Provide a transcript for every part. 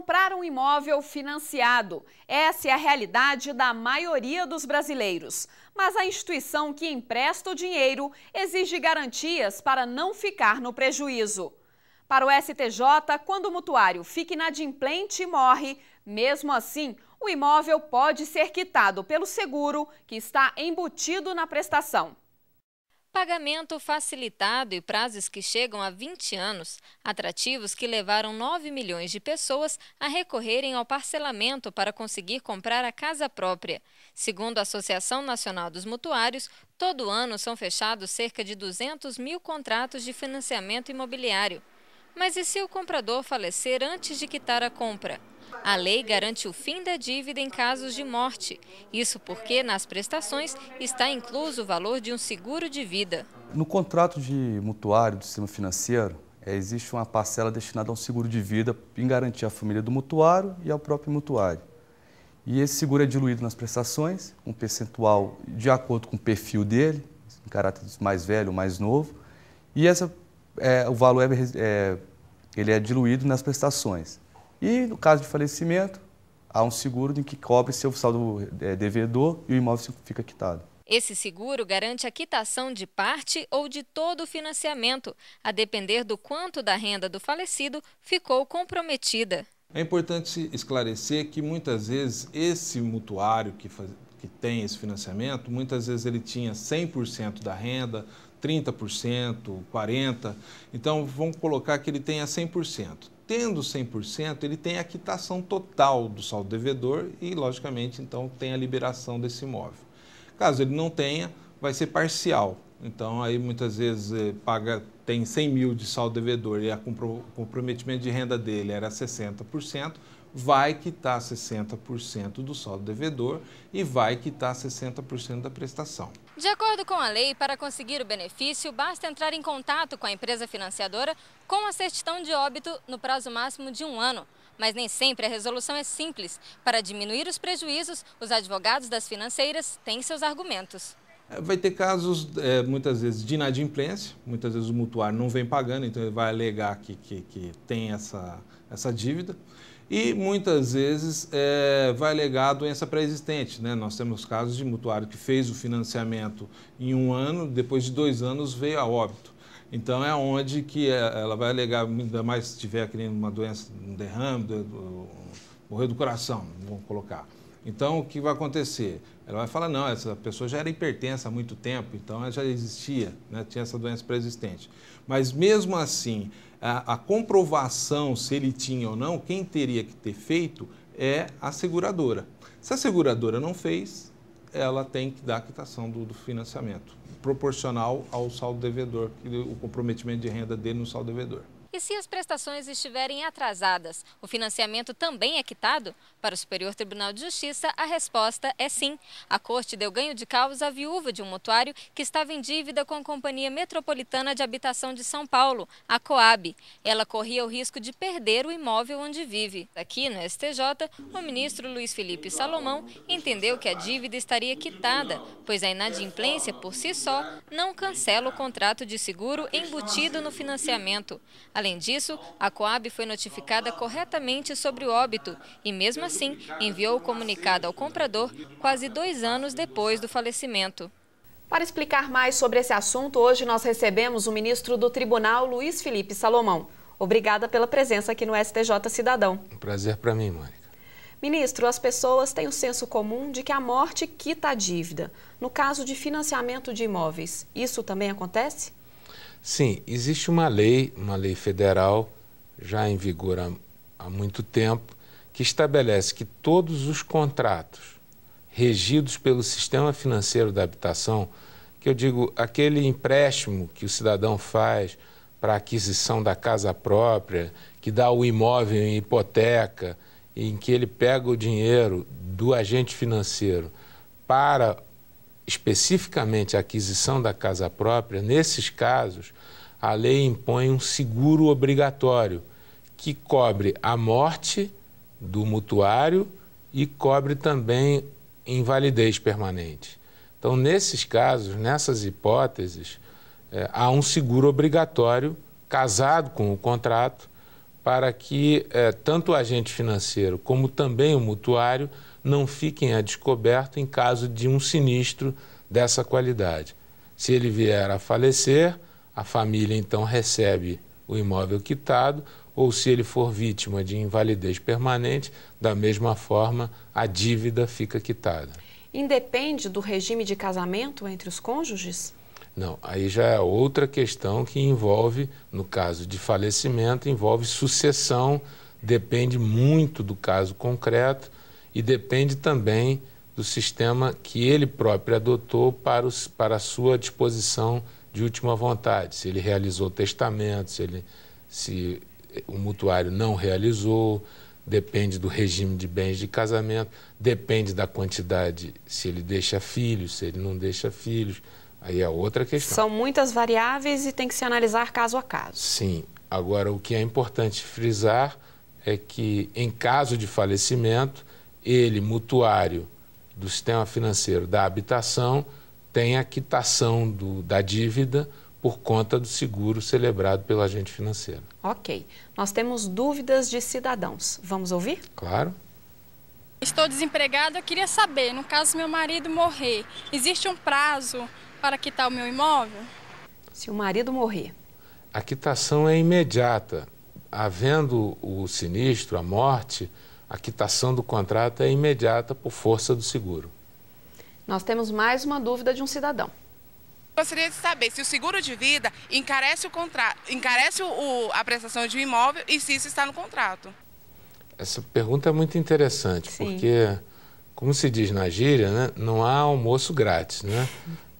comprar um imóvel financiado. Essa é a realidade da maioria dos brasileiros. Mas a instituição que empresta o dinheiro exige garantias para não ficar no prejuízo. Para o STJ, quando o mutuário fica inadimplente e morre, mesmo assim, o imóvel pode ser quitado pelo seguro que está embutido na prestação. Pagamento facilitado e prazos que chegam a 20 anos, atrativos que levaram 9 milhões de pessoas a recorrerem ao parcelamento para conseguir comprar a casa própria. Segundo a Associação Nacional dos Mutuários, todo ano são fechados cerca de 200 mil contratos de financiamento imobiliário. Mas e se o comprador falecer antes de quitar a compra? A lei garante o fim da dívida em casos de morte. Isso porque nas prestações está incluso o valor de um seguro de vida. No contrato de mutuário do sistema financeiro, é, existe uma parcela destinada a um seguro de vida em garantia à família do mutuário e ao próprio mutuário. E esse seguro é diluído nas prestações, um percentual de acordo com o perfil dele, em caráter mais velho ou mais novo, e essa é, o valor é, é, ele é diluído nas prestações. E no caso de falecimento, há um seguro em que cobre seu saldo é, devedor e o imóvel fica quitado. Esse seguro garante a quitação de parte ou de todo o financiamento, a depender do quanto da renda do falecido ficou comprometida. É importante esclarecer que muitas vezes esse mutuário que que tem esse financiamento, muitas vezes ele tinha 100% da renda, 30%, 40%. Então, vamos colocar que ele tenha 100%. Tendo 100%, ele tem a quitação total do saldo devedor e, logicamente, então tem a liberação desse imóvel. Caso ele não tenha, vai ser parcial. Então, aí muitas vezes eh, paga, tem 100 mil de saldo devedor e o comprometimento de renda dele era 60%, vai quitar 60% do saldo devedor e vai quitar 60% da prestação. De acordo com a lei, para conseguir o benefício, basta entrar em contato com a empresa financiadora com a certidão de óbito no prazo máximo de um ano. Mas nem sempre a resolução é simples. Para diminuir os prejuízos, os advogados das financeiras têm seus argumentos. É, vai ter casos, é, muitas vezes, de inadimplência, muitas vezes o mutuário não vem pagando, então ele vai alegar que, que, que tem essa, essa dívida e muitas vezes é, vai alegar a doença pré-existente. Né? Nós temos casos de mutuário que fez o financiamento em um ano, depois de dois anos veio a óbito. Então é onde que é, ela vai alegar, ainda mais se tiver uma doença, um derrame, morrer do coração, vamos colocar. Então o que vai acontecer? Ela vai falar, não, essa pessoa já era hipertensa há muito tempo, então ela já existia, né? tinha essa doença pré-existente. Mas mesmo assim, a, a, comprovação se ele tinha ou não, quem teria que ter feito é a seguradora. Se a seguradora não fez, ela tem que dar a quitação do, do financiamento, proporcional ao saldo devedor, o comprometimento de renda dele no saldo devedor se as prestações estiverem atrasadas, o financiamento também é quitado? Para o Superior Tribunal de Justiça, a resposta é sim. A Corte deu ganho de causa à viúva de um mutuário que estava em dívida com a Companhia Metropolitana de Habitação de São Paulo, a Coab. Ela corria o risco de perder o imóvel onde vive. Aqui, no STJ, o ministro Luiz Felipe Salomão entendeu que a dívida estaria quitada, pois a inadimplência, por si só, não cancela o contrato de seguro embutido no financiamento. Além Além disso, a Coab foi notificada corretamente sobre o óbito e, mesmo assim, enviou o comunicado ao comprador quase dois anos depois do falecimento. Para explicar mais sobre esse assunto, hoje nós recebemos o ministro do Tribunal, Luiz Felipe Salomão. Obrigada pela presença aqui no STJ Cidadão. Um prazer para mim, Mônica. Ministro, as pessoas têm o senso comum de que a morte quita a dívida. No caso de financiamento de imóveis, isso também acontece? Sim, existe uma lei, uma lei federal, já em vigor há, há muito tempo, que estabelece que todos os contratos regidos pelo sistema financeiro da habitação, que eu digo aquele empréstimo que o cidadão faz para aquisição da casa própria, que dá o imóvel em hipoteca, em que ele pega o dinheiro do agente financeiro para especificamente a aquisição da casa própria, nesses casos, a lei impõe um seguro obrigatório que cobre a morte do mutuário e cobre também invalidez permanente. Então, nesses casos, nessas hipóteses, é, há um seguro obrigatório casado com o contrato para que eh, tanto o agente financeiro como também o mutuário não fiquem a descoberto em caso de um sinistro dessa qualidade. Se ele vier a falecer, a família então recebe o imóvel quitado, ou se ele for vítima de invalidez permanente, da mesma forma a dívida fica quitada. Independe do regime de casamento entre os cônjuges? Não, aí já é outra questão que envolve, no caso de falecimento, envolve sucessão, depende muito do caso concreto e depende também do sistema que ele próprio adotou para, para a sua disposição de última vontade, se ele realizou testamento, se, ele, se o mutuário não realizou, depende do regime de bens de casamento, depende da quantidade, se ele deixa filhos, se ele não deixa filhos Aí é outra questão. São muitas variáveis e tem que se analisar caso a caso. Sim. Agora, o que é importante frisar é que, em caso de falecimento, ele, mutuário do sistema financeiro da habitação, tem a quitação do, da dívida por conta do seguro celebrado pelo agente financeiro. Ok. Nós temos dúvidas de cidadãos. Vamos ouvir? Claro. Estou desempregada, eu queria saber, no caso meu marido morrer, existe um prazo para quitar o meu imóvel? Se o marido morrer. A quitação é imediata. Havendo o sinistro, a morte, a quitação do contrato é imediata por força do seguro. Nós temos mais uma dúvida de um cidadão. Gostaria de saber se o seguro de vida encarece, o contrato, encarece o, a prestação de um imóvel e se isso está no contrato. Essa pergunta é muito interessante, Sim. porque, como se diz na gíria, né, não há almoço grátis. Né?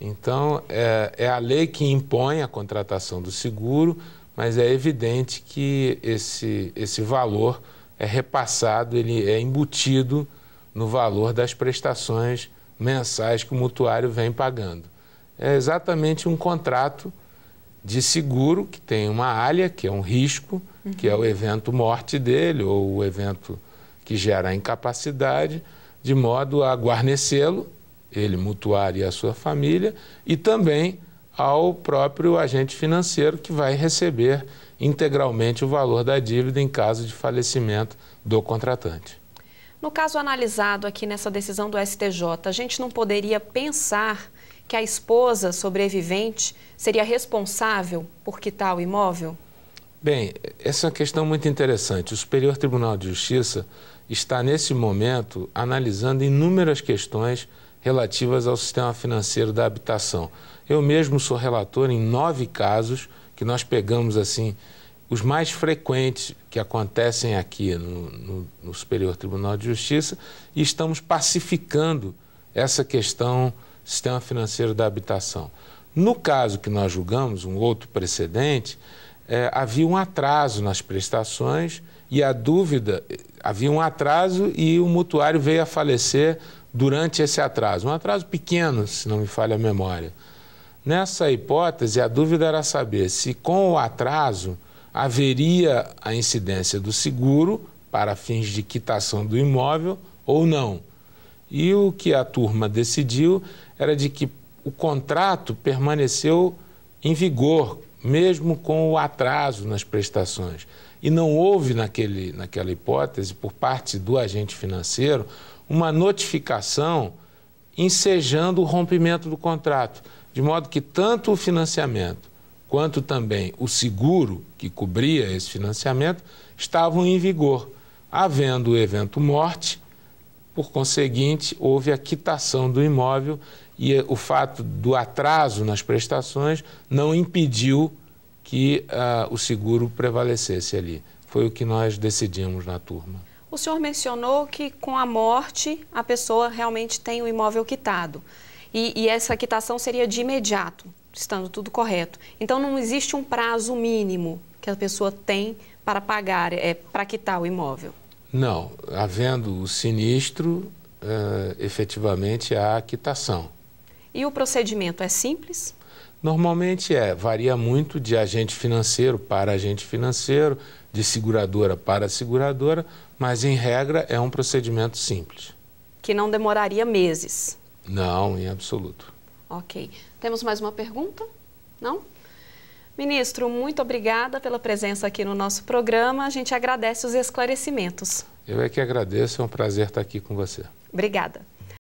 Então, é, é a lei que impõe a contratação do seguro, mas é evidente que esse, esse valor é repassado, ele é embutido no valor das prestações mensais que o mutuário vem pagando. É exatamente um contrato de seguro que tem uma alha, que é um risco, uhum. que é o uhum. evento morte dele ou o evento que gera a incapacidade, de modo a guarnecê-lo ele mutuário e a sua família, e também ao próprio agente financeiro que vai receber integralmente o valor da dívida em caso de falecimento do contratante. No caso analisado aqui nessa decisão do STJ, a gente não poderia pensar que a esposa sobrevivente seria responsável por quitar o imóvel? Bem, essa é uma questão muito interessante. O Superior Tribunal de Justiça está, nesse momento, analisando inúmeras questões relativas ao sistema financeiro da habitação. Eu mesmo sou relator em nove casos que nós pegamos assim os mais frequentes que acontecem aqui no, no, no, Superior Tribunal de Justiça e estamos pacificando essa questão sistema financeiro da habitação. No caso que nós julgamos, um outro precedente, é, havia um atraso nas prestações e a dúvida, eh, havia um atraso e o mutuário veio a falecer durante esse atraso. Um atraso pequeno, se não me falha a memória. Nessa hipótese, a dúvida era saber se com o atraso haveria a incidência do seguro para fins de quitação do imóvel ou não. E o que a turma decidiu era de que o contrato permaneceu em vigor, mesmo com o atraso nas prestações. E não houve, naquele, naquela hipótese, por parte do agente financeiro, uma notificação ensejando o rompimento do contrato, de modo que tanto o financiamento quanto também o seguro que cobria esse financiamento estavam em vigor. Havendo o evento morte, por conseguinte, houve a quitação do imóvel e o fato do atraso nas prestações não impediu que uh, o seguro prevalecesse ali. Foi o que nós decidimos na turma. O senhor mencionou que com a morte a pessoa realmente tem o imóvel quitado. E, e essa quitação seria de imediato, estando tudo correto. Então não existe um prazo mínimo que a pessoa tem para pagar, é, para quitar o imóvel. Não, havendo o sinistro, uh, efetivamente há a quitação. E o procedimento é simples? Normalmente é, varia muito de agente financeiro para agente financeiro, de seguradora para seguradora, mas em regra é um procedimento simples. Que não demoraria meses? Não, em absoluto. Ok. Temos mais uma pergunta? Não? Ministro, muito obrigada pela presença aqui no nosso programa. A gente agradece os esclarecimentos. Eu é que agradeço, é um prazer estar aqui com você. Obrigada.